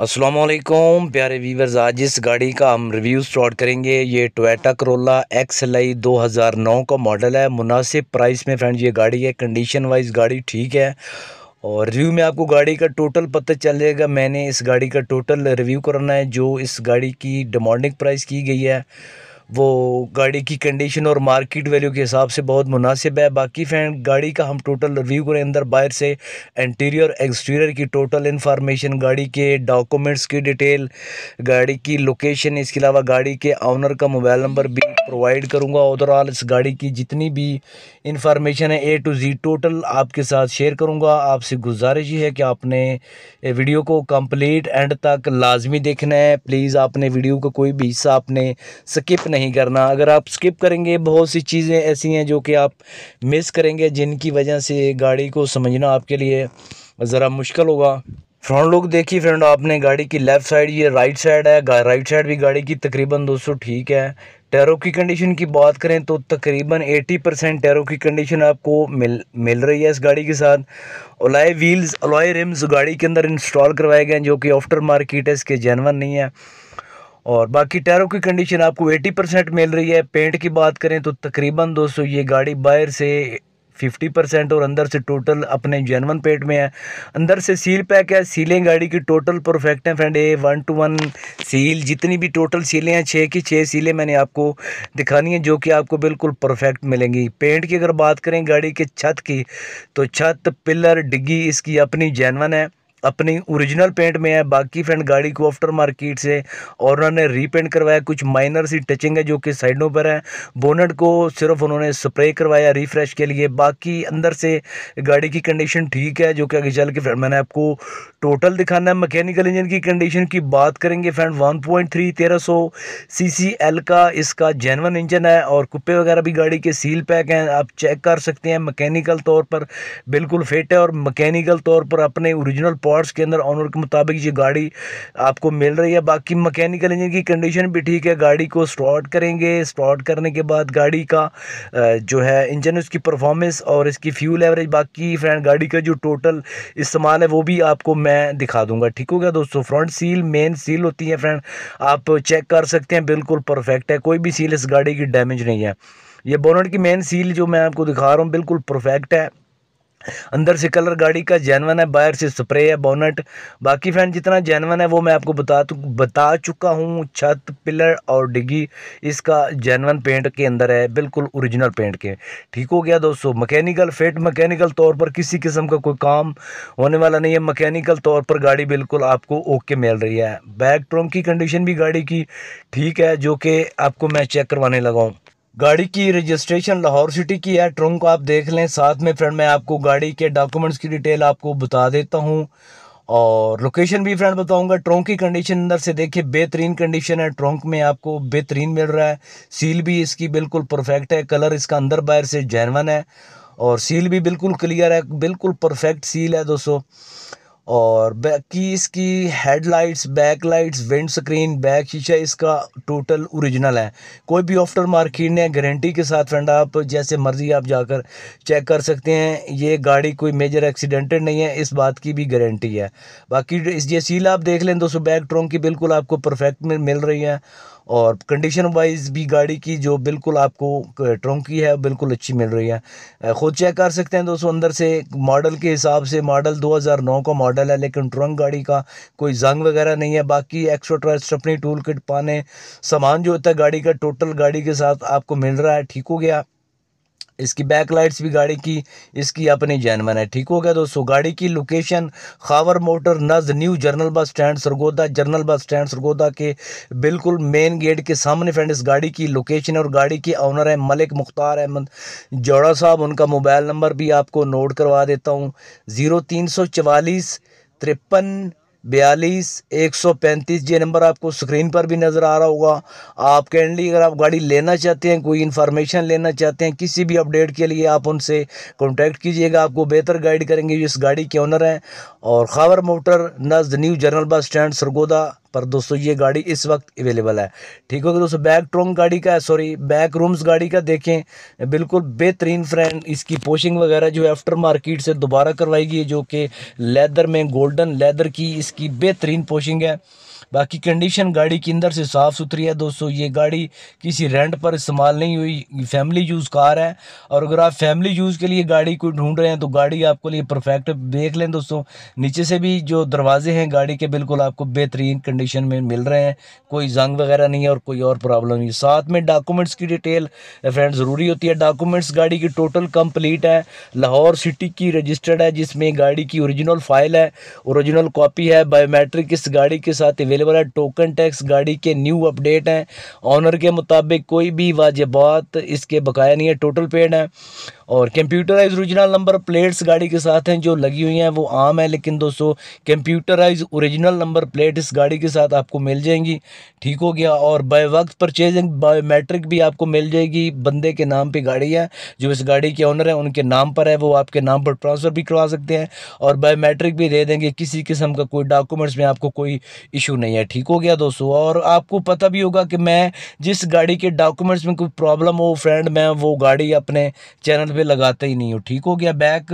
असलम प्यारे वीवर्स आज इस गाड़ी का हम रिव्यू स्टार्ट करेंगे ये Toyota Corolla X L I दो हज़ार नौ का मॉडल है मुनासिब प्राइस में फ्रेंड ये गाड़ी है कंडीशन वाइज गाड़ी ठीक है और रिव्यू में आपको गाड़ी का टोटल पता चलेगा मैंने इस गाड़ी का टोटल रिव्यू करना है जो इस गाड़ी की डिमांडिंग प्राइस की गई है वो गाड़ी की कंडीशन और मार्केट वैल्यू के हिसाब से बहुत मुनासिब है बाकी फैन गाड़ी का हम टोटल रिव्यू करें अंदर बाहर से इंटीरियर एक्सटीरियर की टोटल इन्फॉर्मेशन गाड़ी के डॉक्यूमेंट्स की डिटेल गाड़ी की लोकेशन इसके अलावा गाड़ी के ऑनर का मोबाइल नंबर भी प्रोवाइड करूँगा ओवरऑल इस गाड़ी की जितनी भी इंफॉर्मेशन है ए टू जी टोटल आपके साथ शेयर करूँगा आपसे गुजारिश ये है कि आपने वीडियो को कंप्लीट एंड तक लाजमी देखना है प्लीज़ आपने वीडियो का को कोई भी हिस्सा आपने स्किप नहीं करना अगर आप स्किप करेंगे बहुत सी चीज़ें ऐसी हैं जो कि आप मिस करेंगे जिनकी वजह से गाड़ी को समझना आपके लिए ज़रा मुश्किल होगा फ्रंट लुक देखिए फ्रेंड आपने गाड़ी की लेफ़्ट साइड ये राइट साइड है राइट साइड भी गाड़ी की तकरीबन दोस्तों ठीक है टैरो की कंडीशन की बात करें तो तकरीबन 80 परसेंट टैरो की कंडीशन आपको मिल मिल रही है इस गाड़ी के साथ ओलाए व्हील्स ओलाए रिम्स गाड़ी के अंदर इंस्टॉल करवाए गए हैं जो कि आफ्टर मार्केट है इसके जेनवन नहीं है और बाकी टैरों की कंडीशन आपको 80 परसेंट मिल रही है पेंट की बात करें तो तकरीबन दोस्तों ये गाड़ी बाहर से फिफ्टी परसेंट और अंदर से टोटल अपने जेनवन पेट में है अंदर से सील पैक है सीलें गाड़ी की टोटल परफेक्ट है friend A one two one seal जितनी भी टोटल सीलें हैं छः की छः सीलें मैंने आपको दिखानी है जो कि आपको बिल्कुल परफेक्ट मिलेंगी पेंट की अगर बात करें गाड़ी के छत की तो छत पिलर डिग्गी इसकी अपनी जेनवन है अपनी ओरिजिनल पेंट में है बाकी फ्रेंड गाड़ी को आफ्टर मार्केट से और उन्होंने रीपेंट करवाया कुछ माइनर सी टचिंग है जो कि साइडों पर है बोनट को सिर्फ उन्होंने स्प्रे करवाया रिफ्रेश के लिए बाकी अंदर से गाड़ी की कंडीशन ठीक है जो कि आगे चल के फ्रेंड मैंने आपको टोटल दिखाना है मैकेनिकल इंजन की कंडीशन की बात करेंगे फ्रेंड वन पॉइंट थ्री तेरह सौ सी सी एल का इसका जेनवन इंजन है और कुप्पे वगैरह भी गाड़ी के सील पैक हैं आप चेक कर सकते हैं मकैनिकल तौर पर बिल्कुल फिट है और मकैनिकल तौर पर अपने ओरिजिनल आवर्स के अंदर ऑनर के मुताबिक ये गाड़ी आपको मिल रही है बाकी मकैनिकल इंजन की कंडीशन भी ठीक है गाड़ी को स्टार्ट करेंगे स्टार्ट करने के बाद गाड़ी का जो है इंजन उसकी परफॉर्मेंस और इसकी फ्यूल एवरेज बाकी फ्रेंड गाड़ी का जो टोटल इस्तेमाल है वो भी आपको मैं दिखा दूंगा ठीक हो गया दोस्तों फ्रंट सील मेन सील होती है फ्रेंड आप चेक कर सकते हैं बिल्कुल परफेक्ट है कोई भी सील इस गाड़ी की डैमेज नहीं है ये बोनट की मेन सील जो मैं आपको दिखा रहा हूँ बिल्कुल परफेक्ट है अंदर से कलर गाड़ी का जैनवन है बाहर से स्प्रे है बोनट बाकी फ्रेंड जितना जैनवन है वो मैं आपको बता बता चुका हूँ छत पिलर और डिगी इसका जैनवन पेंट के अंदर है बिल्कुल ओरिजिनल पेंट के ठीक हो गया दोस्तों मकैनिकल फिट मकैनिकल तौर पर किसी किस्म का कोई काम होने वाला नहीं है मकैनिकल तौर पर गाड़ी बिल्कुल आपको ओके मिल रही है बैक ट्रम की कंडीशन भी गाड़ी की ठीक है जो कि आपको मैं चेक करवाने लगाऊँ गाड़ी की रजिस्ट्रेशन लाहौर सिटी की है ट्रंक आप देख लें साथ में फ्रेंड मैं आपको गाड़ी के डॉक्यूमेंट्स की डिटेल आपको बता देता हूँ और लोकेशन भी फ्रेंड बताऊंगा ट्रोंक की कंडीशन अंदर से देखिए बेहतरीन कंडीशन है ट्रोंक में आपको बेहतरीन मिल रहा है सील भी इसकी बिल्कुल परफेक्ट है कलर इसका अंदर बाहर से जैनवन है और सील भी बिल्कुल क्लियर है बिल्कुल परफेक्ट सील है दोस्तों और बाकी इसकी headlights back lights windscreen back शीशा इसका टोटल ओरिजिनल है कोई भी ऑफ्टर मार्केट ने गारंटी के साथ फ्रेंड आप जैसे मर्ज़ी आप जाकर चेक कर सकते हैं ये गाड़ी कोई मेजर एक्सीडेंटेड नहीं है इस बात की भी गारंटी है बाकी इस सील आप देख लें दोस्तों बैक ट्रोंग की बिल्कुल आपको परफेक्ट मिल रही है और कंडीशन वाइज भी गाड़ी की जो बिल्कुल आपको ट्रंकी है बिल्कुल अच्छी मिल रही है ख़ुद चेक कर सकते हैं दोस्तों अंदर से मॉडल के हिसाब से मॉडल 2009 का मॉडल है लेकिन ट्रंक गाड़ी का कोई जंग वगैरह नहीं है बाकी एक्स्ट्रा ट्रस्ट अपनी टूल किट पाने सामान जो होता है गाड़ी का टोटल गाड़ी के साथ आपको मिल रहा है ठीक हो गया इसकी बैक लाइट्स भी गाड़ी की इसकी अपनी जैनवन है ठीक हो गया दोस्तों गाड़ी की लोकेशन खावर मोटर नज new general bus stand Sargodha general bus stand Sargodha के बिल्कुल मेन गेट के सामने फ्रेंड इस गाड़ी की लोकेशन और गाड़ी के ऑनर है मलिक मुख्तार अहमद जौड़ा साहब उनका मोबाइल नंबर भी आपको नोट करवा देता हूँ ज़ीरो तीन सौ चवालीस तिरपन बयालीस एक सौ पैंतीस ये नंबर आपको स्क्रीन पर भी नज़र आ रहा होगा आप कैंडली अगर आप गाड़ी लेना चाहते हैं कोई इन्फॉर्मेशन लेना चाहते हैं किसी भी अपडेट के लिए आप उनसे कॉन्टैक्ट कीजिएगा आपको बेहतर गाइड करेंगे जो इस गाड़ी के ऑनर हैं और खबर मोटर नज़द new general bus stand Sargodha पर दोस्तों ये गाड़ी इस वक्त अवेलेबल है ठीक होगा दोस्तों बैक ट्रोंग गाड़ी का सॉरी बैक रूम्स गाड़ी का देखें बिल्कुल बेहतरीन फ्रेंड इसकी पोशिंग वगैरह जो है आफ्टर मार्केट से दोबारा करवाई गई है जो कि लेदर में गोल्डन लेदर की इसकी बेहतरीन पोशिंग है बाकी कंडीशन गाड़ी के अंदर से साफ़ सुथरी है दोस्तों ये गाड़ी किसी रेंट पर इस्तेमाल नहीं हुई फैमिली यूज़ कार है और अगर आप फैमिली यूज़ के लिए गाड़ी को ढूंढ रहे हैं तो गाड़ी आपके लिए परफेक्ट देख लें दोस्तों नीचे से भी जो दरवाजे हैं गाड़ी के बिल्कुल आपको बेहतरीन कंडीशन में मिल रहे हैं कोई जंग वगैरह नहीं है और कोई और प्रॉब्लम नहीं साथ में डॉक्यूमेंट्स की डिटेल फ्रेंड ज़रूरी होती है डॉक्यूमेंट्स गाड़ी की टोटल कंप्लीट है लाहौर सिटी की रजिस्टर्ड है जिसमें गाड़ी की ओरिजिनल फाइल है ओरिजिनल कॉपी है बायोमेट्रिक इस गाड़ी के साथ अवेलेबल है टोकन टैक्स गाड़ी के न्यू अपडेट हैं ऑनर के मुताबिक कोई भी वाजबात इसके बकाया नहीं है टोटल पेड है और कंप्यूटराइज ओरिजिनल नंबर प्लेट्स गाड़ी के साथ हैं जो लगी हुई हैं वो आम है लेकिन दोस्तों कंप्यूटराइज ओरिजिनल नंबर प्लेट इस गाड़ी के साथ आपको मिल जाएंगी ठीक हो गया और बाय वक्त परचेजिंग बायोमेट्रिक भी आपको मिल जाएगी बंदे के नाम पर गाड़ी है जो इस गाड़ी के ऑनर हैं उनके नाम पर है वो आपके नाम पर ट्रांसफ़र भी करवा सकते हैं और बायोमेट्रिक भी दे देंगे किसी किस्म का कोई डॉक्यूमेंट्स में आपको कोई इशू नहीं है ठीक हो गया दोस्तों और आपको पता भी होगा कि मैं जिस गाड़ी के डॉक्यूमेंट्स में कोई प्रॉब्लम हो फ्रेंड मैं वो गाड़ी अपने चैनल पर पे लगाते ही नहीं हो ठीक हो गया बैक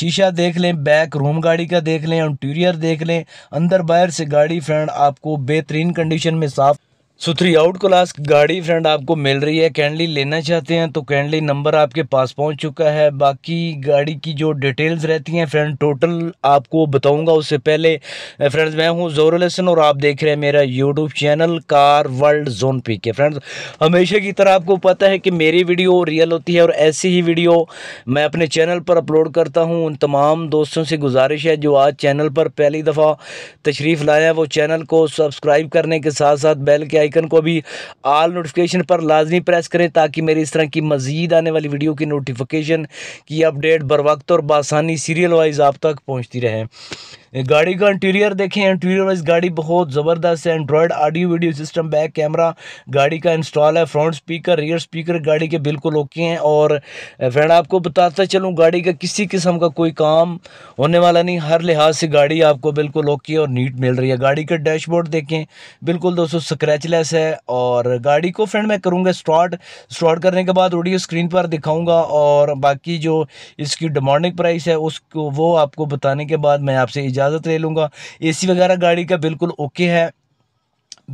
शीशा देख लें बैक रूम गाड़ी का देख लें इंटीरियर देख लें अंदर बाहर से गाड़ी फ्रेंड आपको बेहतरीन कंडीशन में साफ़ सो थ्री आउट क्लास गाड़ी फ्रेंड आपको मिल रही है कैंडली लेना चाहते हैं तो कैंडली नंबर आपके पास पहुंच चुका है बाकी गाड़ी की जो डिटेल्स रहती हैं फ्रेंड टोटल आपको बताऊंगा उससे पहले फ्रेंड्स मैं हूं जोर लेसन और आप देख रहे हैं मेरा YouTube channel car world zone P K friends हमेशा की तरह आपको पता है कि मेरी वीडियो रियल होती है और ऐसी ही वीडियो मैं अपने चैनल पर अपलोड करता हूँ उन तमाम दोस्तों से गुजारिश है जो आज चैनल पर पहली दफ़ा तशरीफ़ लाया वो चैनल को सब्सक्राइब करने के साथ साथ बैल के आइकन को भी आल नोटिफिकेशन पर लाजमी प्रेस करें ताकि मेरी इस तरह की मज़ीद आने वाली वीडियो की नोटिफिकेशन की अपडेट बर वक्त और बासानी सीरियल वाइज आप तक पहुँचती रहे गाड़ी का इंटीरियर देखें इंटीरियर वाइज गाड़ी बहुत ज़बरदस्त है Android audio video system back camera गाड़ी का इंस्टॉल है फ्रंट स्पीकर रियर स्पीकर गाड़ी के बिल्कुल ओके हैं और फ्रेंड आपको बताता चलूँ गाड़ी का किसी किस्म का कोई काम होने वाला नहीं हर लिहाज से गाड़ी आपको बिल्कुल ओके और नीट मिल रही है गाड़ी का डैशबोर्ड देखें बिल्कुल दोस्तों स्क्रैचलेस है और गाड़ी को फ्रेंड मैं करूँगा स्टार्ट स्टार्ट करने के बाद ऑडियो स्क्रीन पर दिखाऊँगा और बाकी जो इसकी डिमांडिंग प्राइस है उसको वो आपको बताने के बाद मैं आपसे इजाज़त ले लूँगा ए वगैरह गाड़ी का बिल्कुल ओके है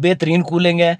बेहतरीन कूलिंग है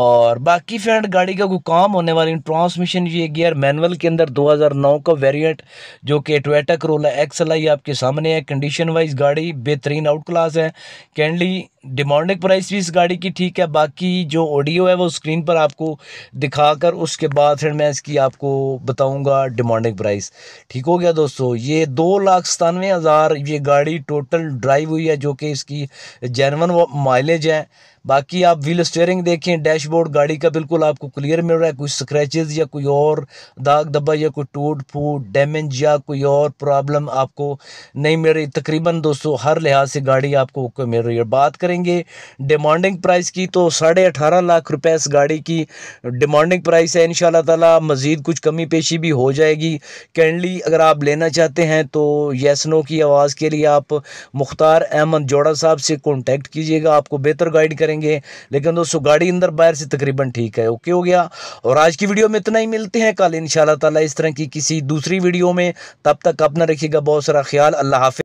और बाकी फ्रेंड गाड़ी का कोई काम होने वाली ट्रांसमिशन ये गियर मैनुअल के अंदर 2009 का वेरिएंट जो कि टोयोटा करोला एक्सएल आई आपके सामने है कंडीशन वाइज गाड़ी बेहतरीन आउट क्लास है कैंडली डिमांडिंग प्राइस भी इस गाड़ी की ठीक है बाकी जो ऑडियो है वो स्क्रीन पर आपको दिखाकर उसके बाद फिर मैं इसकी आपको बताऊंगा डिमांडिंग प्राइस ठीक हो गया दोस्तों ये दो लाख सतानवे हज़ार ये गाड़ी टोटल ड्राइव हुई है जो कि इसकी जैनवन माइलेज है बाकी आप व्हील स्टेयरिंग देखें डैशबोर्ड गाड़ी का बिल्कुल आपको क्लियर मिल रहा है कोई स्क्रैचेस या कोई और दाग धब्बा या कोई टूट फूट डैमेज या कोई और प्रॉब्लम आपको नहीं मिल रही तकरीबन दोस्तों हर लिहाज से गाड़ी आपको मिल रही है बात करें करेंगे डिमांडिंग प्राइस की तो साढ़े अठारह लाख रुपए इस गाड़ी की डिमांडिंग प्राइस है इन ताला मज़ीद कुछ कमी पेशी भी हो जाएगी कैंडली अगर आप लेना चाहते हैं तो येसनो की आवाज़ के लिए आप मुख्तार अहमद जोड़ा साहब से कॉन्टेक्ट कीजिएगा आपको बेहतर गाइड करेंगे लेकिन दोस्तों गाड़ी अंदर बाहर से तकरीबन ठीक है ओके हो गया और आज की वीडियो में इतना ही मिलते हैं कल इन ताला इस तरह की किसी दूसरी वीडियो में तब तक अपना रखिएगा बहुत सारा ख्याल अल्लाह हाफि